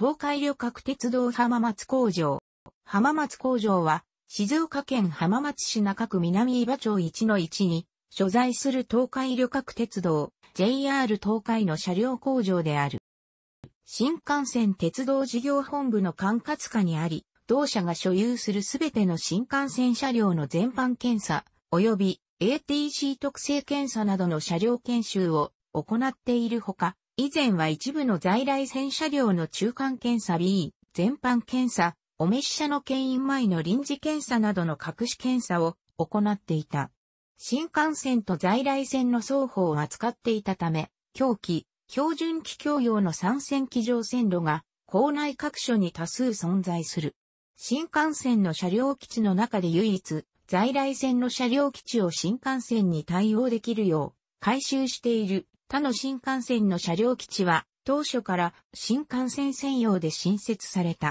東海旅客鉄道浜松工場。浜松工場は、静岡県浜松市中区南伊庭町1の1に、所在する東海旅客鉄道、JR 東海の車両工場である。新幹線鉄道事業本部の管轄下にあり、同社が所有するすべての新幹線車両の全般検査、及び ATC 特性検査などの車両研修を行っているほか、以前は一部の在来線車両の中間検査 B、全般検査、お召し車の牽引前の臨時検査などの隠し検査を行っていた。新幹線と在来線の双方を扱っていたため、狂気、標準機供用の参線機上線路が、校内各所に多数存在する。新幹線の車両基地の中で唯一、在来線の車両基地を新幹線に対応できるよう、改修している他の新幹線の車両基地は、当初から新幹線専用で新設された。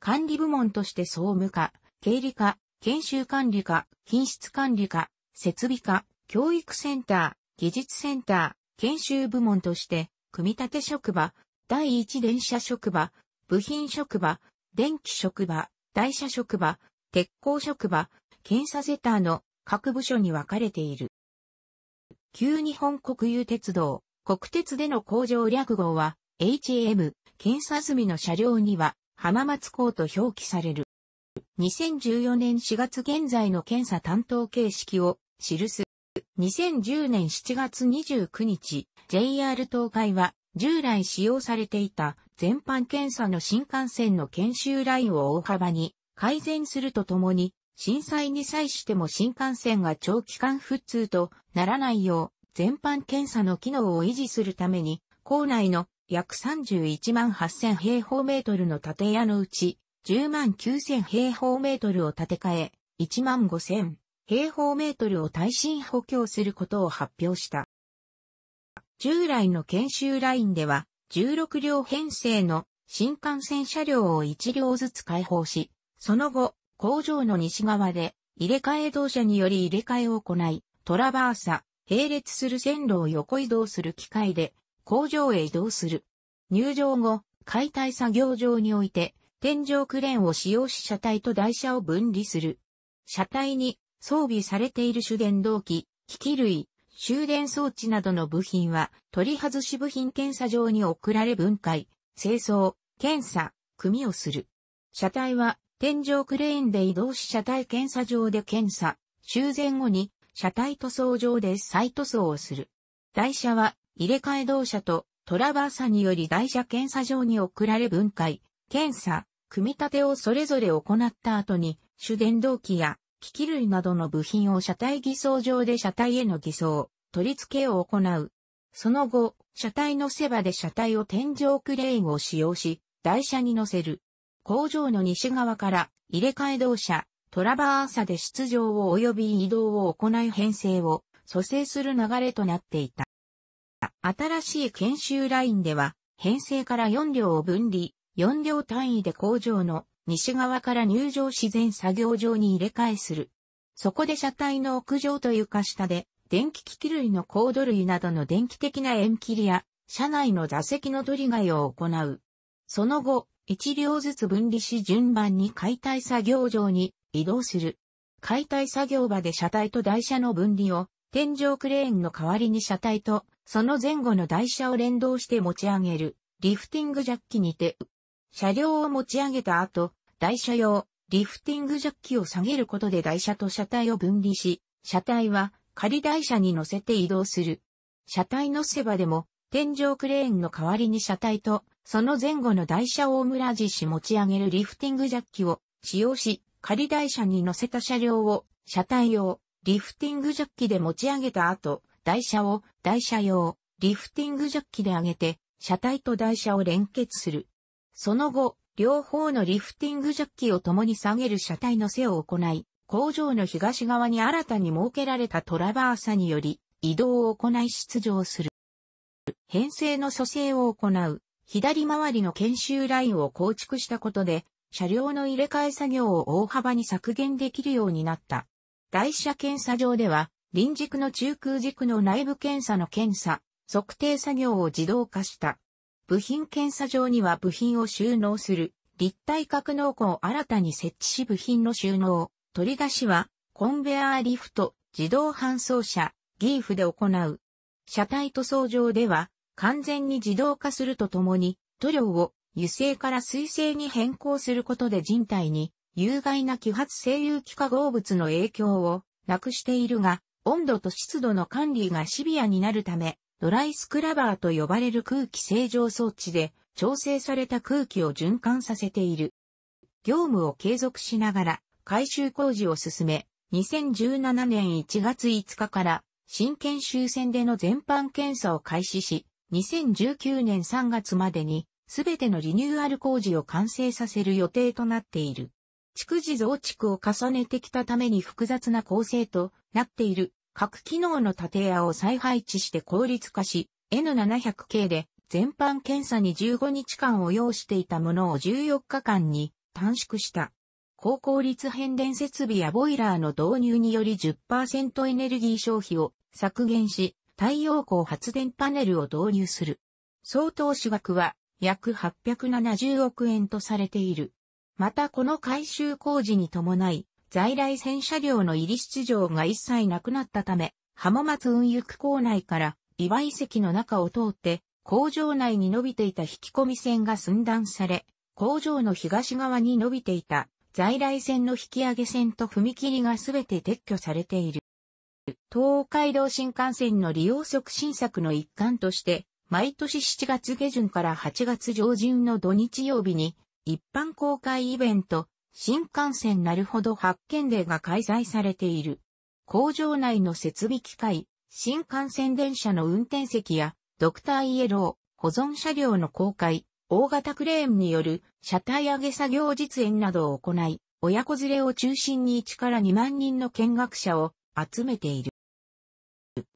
管理部門として総務課、経理課、研修管理課、品質管理課、設備課、教育センター、技術センター、研修部門として、組み立て職場、第一電車職場、部品職場、電気職場、台車職場、鉄鋼職場、検査セターの各部署に分かれている。旧日本国有鉄道、国鉄での工場略号は、HM、検査済みの車両には、浜松港と表記される。2014年4月現在の検査担当形式を記す。2010年7月29日、JR 東海は従来使用されていた全般検査の新幹線の研修ラインを大幅に改善するとともに震災に際しても新幹線が長期間不通とならないよう、全般検査の機能を維持するために、校内の約31万8000平方メートルの建屋のうち、10万9000平方メートルを建て替え、1万5000平方メートルを耐震補強することを発表した。従来の研修ラインでは、16両編成の新幹線車両を1両ずつ開放し、その後、工場の西側で入れ替え動車により入れ替えを行い、トラバーサ、並列する線路を横移動する機械で工場へ移動する。入場後、解体作業場において、天井クレーンを使用し車体と台車を分離する。車体に装備されている主電動機、機器類、終電装置などの部品は取り外し部品検査場に送られ分解、清掃、検査、組みをする。車体は天井クレーンで移動し車体検査場で検査、修繕後に車体塗装場で再塗装をする。台車は入れ替え動車とトラバーサにより台車検査場に送られ分解、検査、組み立てをそれぞれ行った後に主電動機や機器類などの部品を車体偽装場で車体への偽装、取り付けを行う。その後、車体の背場で車体を天井クレーンを使用し、台車に乗せる。工場の西側から入れ替え動車、トラバーサで出場を及び移動を行い編成を蘇生する流れとなっていた。新しい研修ラインでは、編成から4両を分離、4両単位で工場の西側から入場自然作業場に入れ替えする。そこで車体の屋上と床下で、電気機器類のコード類などの電気的な縁切りや、車内の座席の取り替えを行う。その後、一両ずつ分離し順番に解体作業場に移動する。解体作業場で車体と台車の分離を、天井クレーンの代わりに車体と、その前後の台車を連動して持ち上げる、リフティングジャッキにて、車両を持ち上げた後、台車用、リフティングジャッキを下げることで台車と車体を分離し、車体は仮台車に乗せて移動する。車体乗せ場でも、天井クレーンの代わりに車体とその前後の台車をオムラジし持ち上げるリフティングジャッキを使用し、仮台車に乗せた車両を車体用、リフティングジャッキで持ち上げた後、台車を台車用、リフティングジャッキで上げて、車体と台車を連結する。その後、両方のリフティングジャッキを共に下げる車体の背を行い、工場の東側に新たに設けられたトラバーサにより、移動を行い出場する。編成の蘇生を行う。左回りの研修ラインを構築したことで、車両の入れ替え作業を大幅に削減できるようになった。台車検査場では、時軸の中空軸の内部検査の検査、測定作業を自動化した。部品検査場には部品を収納する立体格納庫を新たに設置し部品の収納、取り出しはコンベアーリフト、自動搬送車、ギーフで行う。車体塗装場では完全に自動化するとともに、塗料を油性から水性に変更することで人体に有害な揮発性有機化合物の影響をなくしているが、温度と湿度の管理がシビアになるため、ドライスクラバーと呼ばれる空気清浄装置で調整された空気を循環させている。業務を継続しながら改修工事を進め、2017年1月5日から新研修船での全般検査を開始し、2019年3月までに、すべてのリニューアル工事を完成させる予定となっている。築地増築を重ねてきたために複雑な構成となっている各機能の建屋を再配置して効率化し、N700 系で全般検査に15日間を要していたものを14日間に短縮した。高効率変電設備やボイラーの導入により10%エネルギー消費を削減し、太陽光発電パネルを導入する。総投資額は約870億円とされている。またこの改修工事に伴い、在来線車両の入り出場が一切なくなったため、浜松運輸区構内から岩井石の中を通って、工場内に伸びていた引き込み線が寸断され、工場の東側に伸びていた在来線の引き上げ線と踏切がすべて撤去されている。東海道新幹線の利用促進策の一環として、毎年7月下旬から8月上旬の土日曜日に、一般公開イベント、新幹線なるほど発見デーが開催されている。工場内の設備機械、新幹線電車の運転席や、ドクターイエロー、保存車両の公開、大型クレーンによる車体上げ作業実演などを行い、親子連れを中心に1から2万人の見学者を集めている。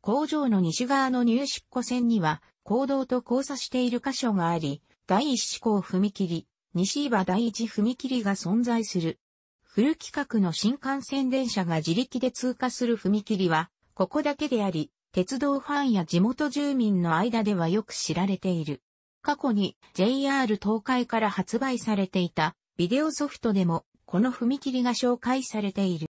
工場の西側の入出庫線には、坑道と交差している箇所があり、第一志向踏切、西岩第一踏切が存在する。フル規格の新幹線電車が自力で通過する踏切は、ここだけであり、鉄道ファンや地元住民の間ではよく知られている。過去に JR 東海から発売されていたビデオソフトでもこの踏切が紹介されている。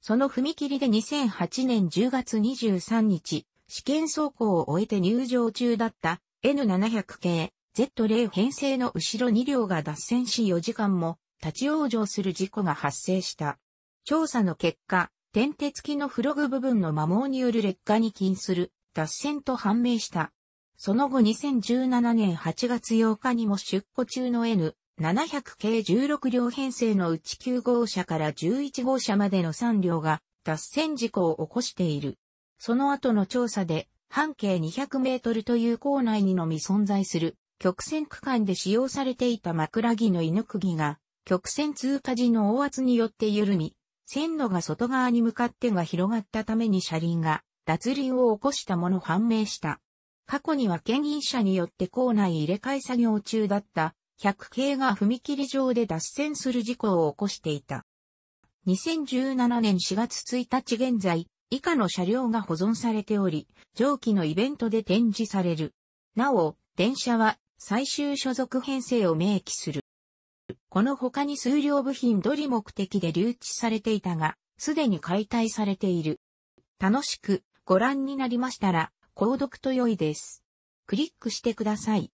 その踏切で2008年10月23日、試験走行を終えて入場中だった N700 系 Z0 編成の後ろ2両が脱線し4時間も立ち往生する事故が発生した。調査の結果、点鉄付きのフログ部分の摩耗による劣化に起因する脱線と判明した。その後2017年8月8日にも出庫中の N 700系16両編成のうち9号車から11号車までの3両が脱線事故を起こしている。その後の調査で、半径200メートルという校内にのみ存在する曲線区間で使用されていた枕木の犬釘が曲線通過時の大圧によって緩み、線路が外側に向かってが広がったために車輪が脱輪を起こしたもの判明した。過去には牽引車によって校内入れ替え作業中だった100系が踏切上で脱線する事故を起こしていた。2017年4月1日現在、以下の車両が保存されており、上記のイベントで展示される。なお、電車は最終所属編成を明記する。この他に数量部品どり目的で留置されていたが、すでに解体されている。楽しくご覧になりましたら、購読と良いです。クリックしてください。